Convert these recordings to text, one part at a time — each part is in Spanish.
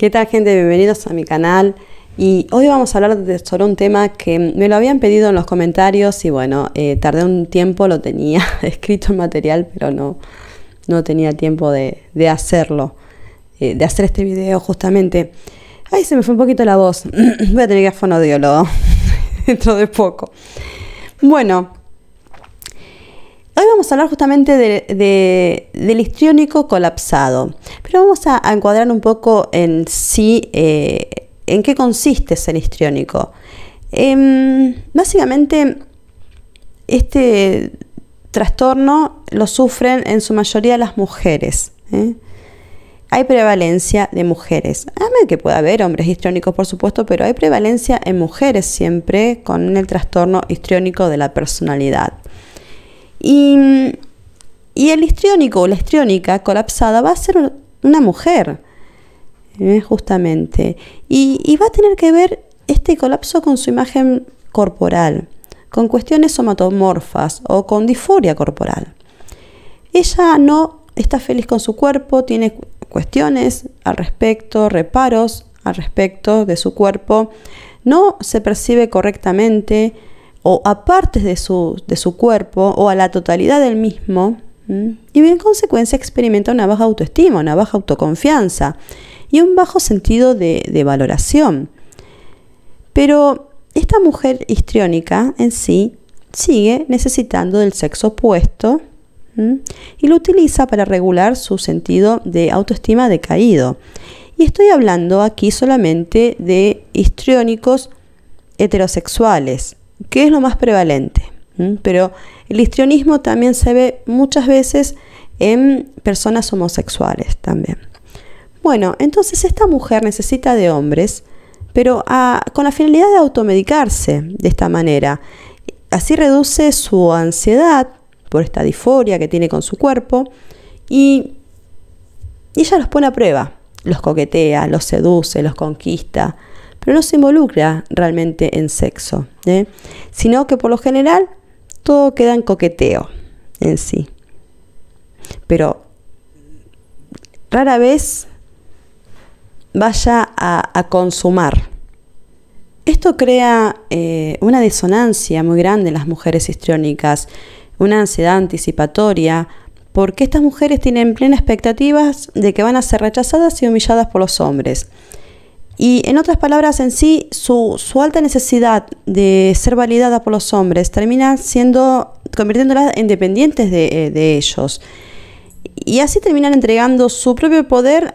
¿Qué tal gente? Bienvenidos a mi canal y hoy vamos a hablar de, sobre un tema que me lo habían pedido en los comentarios y bueno, eh, tardé un tiempo, lo tenía escrito en material, pero no, tenía tiempo de, hacerlo, eh, de hacer este video justamente. ahí se me fue un poquito la voz, voy a tener que ir a dentro de poco. Bueno, Hoy vamos a hablar justamente del histriónico colapsado, pero vamos a, encuadrar un poco en sí, eh, en qué consiste ese histriónico. Em, básicamente, este trastorno lo sufren en su mayoría las mujeres. ¿eh? Hay prevalencia de mujeres. A que pueda haber hombres histriónicos, por supuesto, pero hay prevalencia en mujeres siempre con el trastorno histriónico de la personalidad. Y, el histriónico o la histriónica colapsada va a ser una mujer, eh, justamente. Y, y va a tener que ver este colapso con su imagen corporal, con cuestiones somatomorfas o con disforia corporal. Ella no está feliz con su cuerpo, tiene cuestiones al respecto, reparos al respecto de su cuerpo, no se percibe correctamente, o a partes de su, cuerpo o a la totalidad del mismo y en consecuencia experimenta una baja autoestima, una baja autoconfianza y un bajo sentido de, valoración. Pero esta mujer histriónica en sí sigue necesitando del sexo opuesto y lo utiliza para regular su sentido de autoestima decaído. Y estoy hablando aquí solamente de histriónicos heterosexuales, Qué es lo más prevalente. Pero el histrionismo también se ve muchas veces en personas homosexuales también. Bueno, entonces esta mujer necesita de hombres, pero ah, con la finalidad de automedicarse de esta manera. Así reduce su ansiedad por esta disforia que tiene con su cuerpo y ella los pone a prueba, los coquetea, los seduce, los conquista, pero no se involucra realmente en sexo, ¿eh? sino que por lo general todo queda en coqueteo en sí. Pero rara vez vaya a, consumar. Esto crea eh, una disonancia muy grande en las mujeres histriónicas, una ansiedad anticipatoria, porque estas mujeres tienen plenas expectativas de que van a ser rechazadas y humilladas por los hombres. Y en otras palabras, en sí, su, alta necesidad de ser validada por los hombres termina siendo, convirtiéndolas en dependientes de, eh, ellos. Y así terminan entregando su propio poder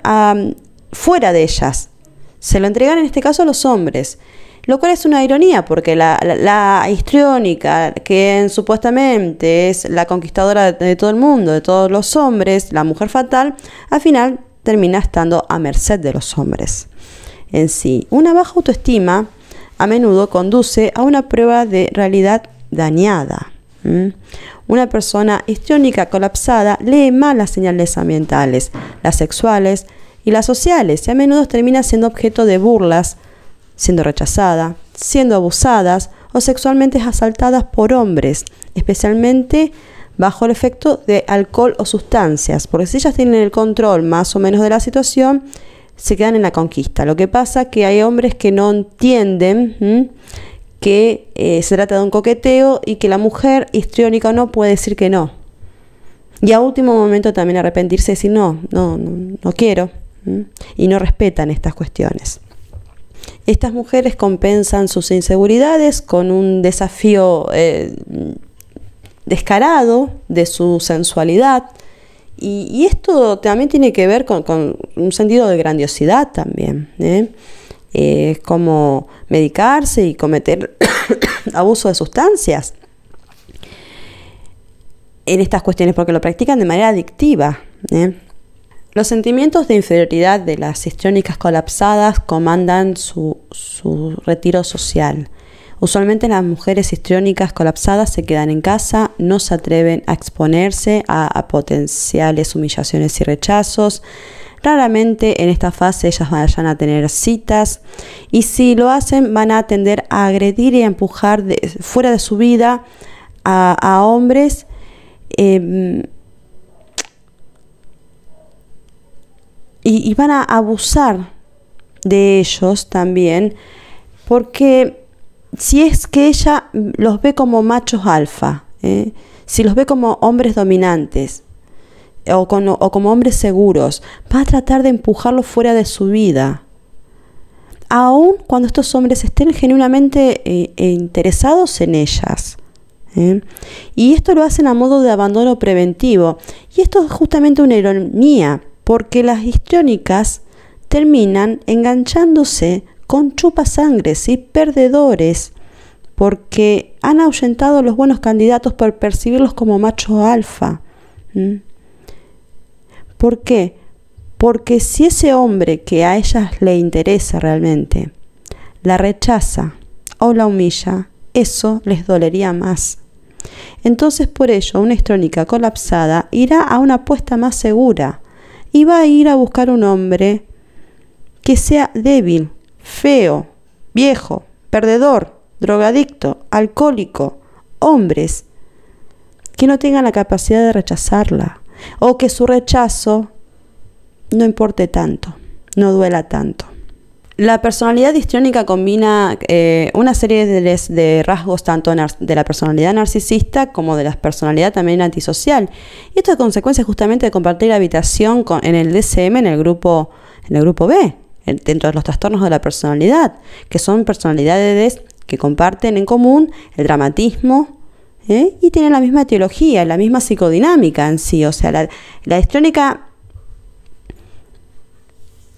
fuera de ellas. Se lo entregan en este caso a los hombres. Lo cual es una ironía, porque la, la, histriónica, que supuestamente es la conquistadora de todo el mundo, de todos los hombres, la mujer fatal, al final termina estando a merced de los hombres en sí. Una baja autoestima a menudo conduce a una prueba de realidad dañada. Una persona histriónica colapsada lee mal las señales ambientales, las sexuales y las sociales, y a menudo termina siendo objeto de burlas, siendo rechazada, siendo abusadas o sexualmente asaltadas por hombres, especialmente bajo el efecto de alcohol o sustancias, porque si ellas tienen el control más o menos de la situación, se quedan en la conquista. Lo que pasa es que hay hombres que no entienden que eh, se trata de un coqueteo y que la mujer, histriónica o no, puede decir que no. Y a último momento también arrepentirse y decir no, no, no, quiero. Y no respetan estas cuestiones. Estas mujeres compensan sus inseguridades con un desafío eh, descarado de su sensualidad, y, esto también tiene que ver con, un sentido de grandiosidad también. ¿eh? Eh, es como medicarse y cometer abuso de sustancias en estas cuestiones porque lo practican de manera adictiva. ¿eh? Los sentimientos de inferioridad de las histriónicas colapsadas comandan su, su retiro social. Usualmente las mujeres histriónicas colapsadas se quedan en casa, no se atreven a exponerse a, potenciales humillaciones y rechazos. Raramente en esta fase ellas vayan a tener citas y si lo hacen van a tender a agredir y a empujar fuera de su vida a, hombres. Em, y van a abusar de ellos también porque si es que ella los ve como machos alfa, ¿eh? si los ve como hombres dominantes o, como hombres seguros, va a tratar de empujarlos fuera de su vida. Aun cuando estos hombres estén genuinamente eh, interesados en ellas. ¿eh? Y esto lo hacen a modo de abandono preventivo. Y esto es justamente una ironía, porque las histriónicas terminan enganchándose con chupasangres y perdedores porque han ahuyentado los buenos candidatos por percibirlos como macho alfa. ¿Por qué? Porque si ese hombre que a ellas le interesa realmente la rechaza o la humilla, eso les dolería más. Entonces por ello una estrónica colapsada irá a una apuesta más segura y va a ir a buscar un hombre que sea débil, feo, viejo, perdedor, drogadicto, alcohólico, hombres que no tengan la capacidad de rechazarla o que su rechazo no importe tanto, no duela tanto. La personalidad histriónica combina eh, una serie de, rasgos tanto de la personalidad narcisista como de la personalidad también antisocial. Y esto es consecuencia justamente de compartir la habitación en el DSM en el grupo, en el grupo B, dentro de los trastornos de la personalidad, que son personalidades que comparten en común el dramatismo ¿eh? y tienen la misma etiología, la misma psicodinámica en sí. O sea, la, la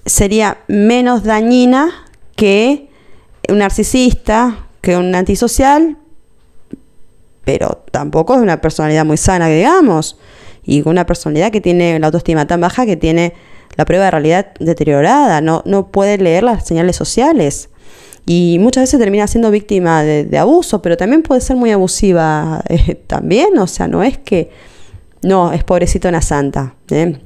sería menos dañina que un narcisista, que un antisocial, pero tampoco es una personalidad muy sana, digamos, y una personalidad que tiene la autoestima tan baja que tiene la prueba de realidad deteriorada, no, puede leer las señales sociales. Y muchas veces termina siendo víctima de, abuso, pero también puede ser muy abusiva eh, también, o sea, no es que, no, es pobrecita una santa. ¿eh?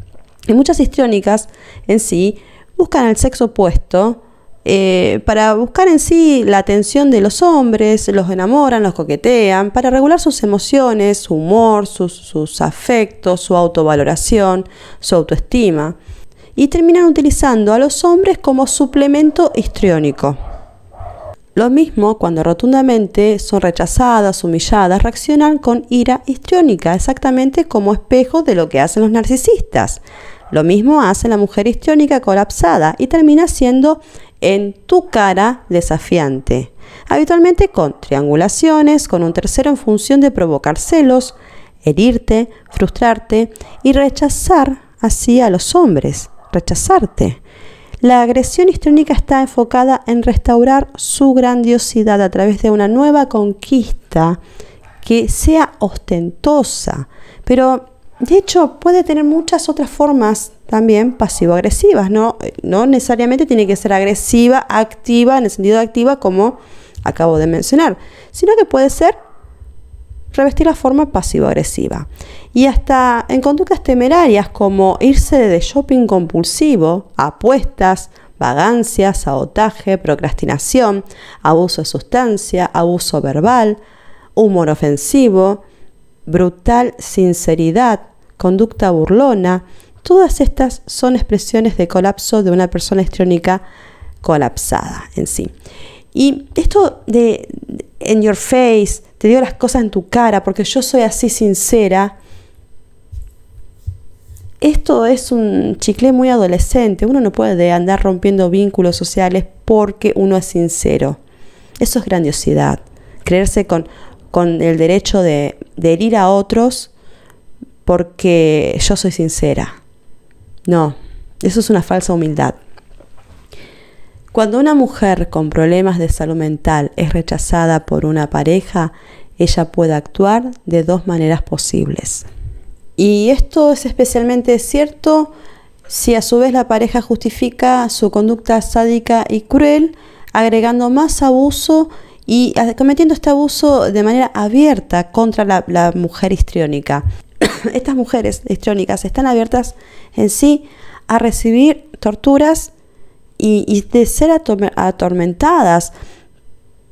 Y muchas histriónicas en sí buscan el sexo opuesto eh, para buscar en sí la atención de los hombres, los enamoran, los coquetean, para regular sus emociones, su humor, sus afectos, su autovaloración, su autoestima y terminan utilizando a los hombres como suplemento histriónico. Lo mismo cuando rotundamente son rechazadas, humilladas, reaccionan con ira histriónica, exactamente como espejo de lo que hacen los narcisistas. Lo mismo hace la mujer histriónica colapsada y termina siendo en tu cara desafiante, habitualmente con triangulaciones, con un tercero en función de provocar celos, herirte, frustrarte y rechazar así a los hombres rechazarte. La agresión histrónica está enfocada en restaurar su grandiosidad a través de una nueva conquista que sea ostentosa, pero de hecho puede tener muchas otras formas también pasivo-agresivas, ¿no? no necesariamente tiene que ser agresiva, activa, en el sentido de activa como acabo de mencionar, sino que puede ser revestir la forma pasivo-agresiva. Y hasta en conductas temerarias como irse de shopping compulsivo, apuestas, vagancia, sabotaje, procrastinación, abuso de sustancia, abuso verbal, humor ofensivo, brutal sinceridad, conducta burlona, todas estas son expresiones de colapso de una persona histriónica colapsada en sí. Y esto de en your face, te digo las cosas en tu cara, porque yo soy así sincera. Esto es un chicle muy adolescente, uno no puede andar rompiendo vínculos sociales porque uno es sincero. Eso es grandiosidad, creerse con, con el derecho de, de herir a otros porque yo soy sincera. No, eso es una falsa humildad. Cuando una mujer con problemas de salud mental es rechazada por una pareja, ella puede actuar de dos maneras posibles. Y esto es especialmente cierto si a su vez la pareja justifica su conducta sádica y cruel, agregando más abuso y cometiendo este abuso de manera abierta contra la, mujer histriónica. Estas mujeres histriónicas están abiertas en sí a recibir torturas y, de ser atormentadas,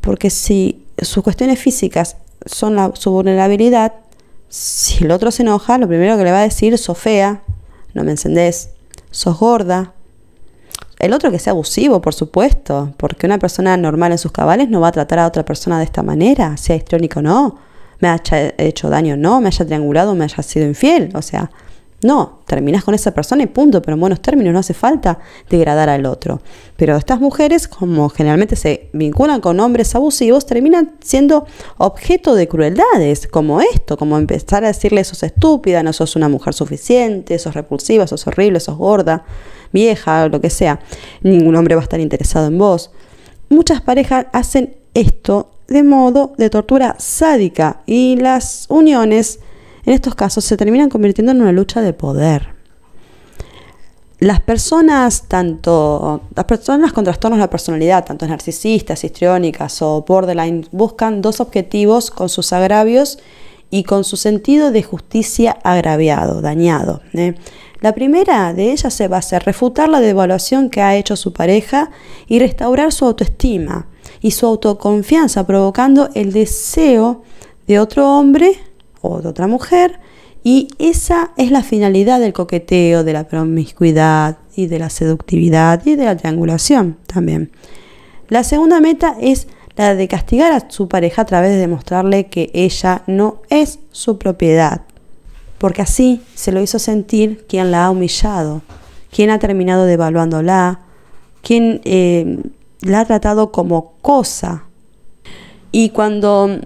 porque si sus cuestiones físicas son su vulnerabilidad, si el otro se enoja, lo primero que le va a decir, sos fea, no me encendés, sos gorda. El otro que sea abusivo, por supuesto, porque una persona normal en sus cabales no va a tratar a otra persona de esta manera, sea histrónico o no, me haya hecho daño o no, me haya triangulado, me haya sido infiel, o sea, no, terminás con esa persona y punto, pero en buenos términos no hace falta degradar al otro. Pero estas mujeres, como generalmente se vinculan con hombres abusivos, terminan siendo objeto de crueldades, como esto, como empezar a decirle sos estúpida, no sos una mujer suficiente, sos repulsiva, sos horrible, sos gorda, vieja, lo que sea. Ningún hombre va a estar interesado en vos. Muchas parejas hacen esto de modo de tortura sádica y las uniones en estos casos se terminan convirtiendo en una lucha de poder. Las personas, tanto las personas con trastornos de la personalidad, tanto narcisistas, histriónicas o borderline, buscan dos objetivos con sus agravios y con su sentido de justicia agraviado, dañado. ¿eh? La primera de ellas se va a refutar la devaluación que ha hecho su pareja y restaurar su autoestima y su autoconfianza, provocando el deseo de otro hombre otra mujer. Y esa es la finalidad del coqueteo, de la promiscuidad y de la seductividad y de la triangulación también. La segunda meta es la de castigar a su pareja a través de demostrarle que ella no es su propiedad, porque así se lo hizo sentir quien la ha humillado, quien ha terminado devaluándola, quien eh, la ha tratado como cosa. Y cuando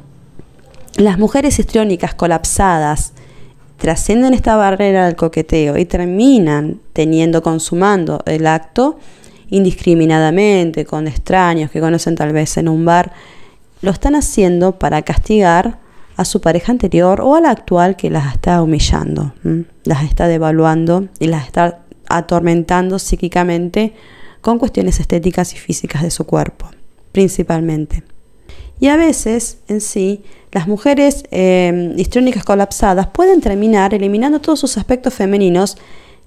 las mujeres histriónicas colapsadas trascienden esta barrera del coqueteo y terminan teniendo, consumando el acto indiscriminadamente con extraños que conocen tal vez en un bar. Lo están haciendo para castigar a su pareja anterior o a la actual que las está humillando, las está devaluando y las está atormentando psíquicamente con cuestiones estéticas y físicas de su cuerpo, principalmente. Y a veces, en sí, las mujeres eh, histriónicas colapsadas pueden terminar eliminando todos sus aspectos femeninos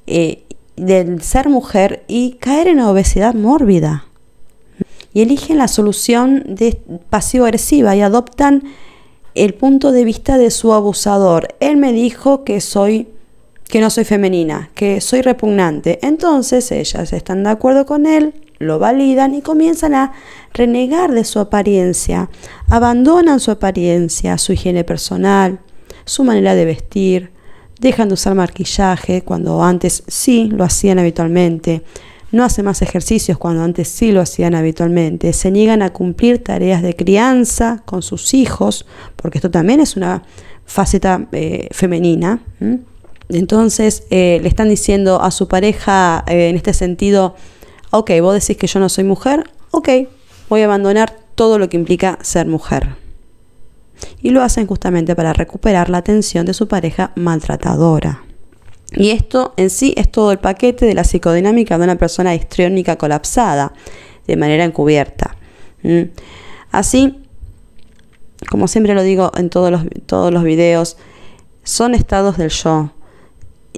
eh, del ser mujer y caer en la obesidad mórbida. Y eligen la solución pasivo-agresiva y adoptan el punto de vista de su abusador. Él me dijo que soy que no soy femenina, que soy repugnante. Entonces ellas están de acuerdo con él, lo validan y comienzan a renegar de su apariencia, abandonan su apariencia, su higiene personal, su manera de vestir, dejan de usar maquillaje cuando antes sí lo hacían habitualmente, no hacen más ejercicios cuando antes sí lo hacían habitualmente, se niegan a cumplir tareas de crianza con sus hijos, porque esto también es una faceta eh, femenina. Entonces eh, le están diciendo a su pareja eh, en este sentido, ok, vos decís que yo no soy mujer, ok, voy a abandonar todo lo que implica ser mujer. Y lo hacen justamente para recuperar la atención de su pareja maltratadora. Y esto en sí es todo el paquete de la psicodinámica de una persona histriónica colapsada, de manera encubierta. ¿Mm? Así, como siempre lo digo en todos todos los videos, son estados del yo,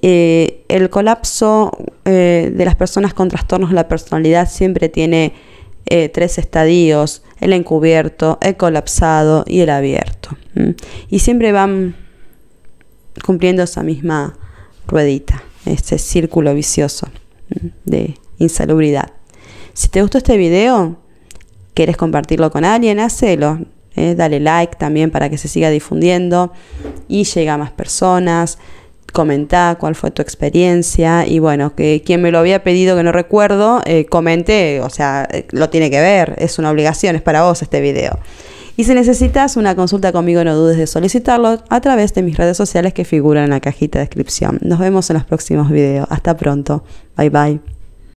eh, el colapso eh, de las personas con trastornos de la personalidad siempre tiene eh, tres estadios, el encubierto, el colapsado y el abierto. Y siempre van cumpliendo esa misma ruedita, ese círculo vicioso de insalubridad. Si te gustó este video, quieres compartirlo con alguien, hacelo. dale like también para que se siga difundiendo y llegue a más personas comentar cuál fue tu experiencia y bueno, que quien me lo había pedido que no recuerdo, eh, comente, o sea, eh, lo tiene que ver, es una obligación, es para vos este video. Y si necesitas una consulta conmigo, no dudes de solicitarlo a través de mis redes sociales que figuran en la cajita de descripción. Nos vemos en los próximos videos. Hasta pronto. Bye bye.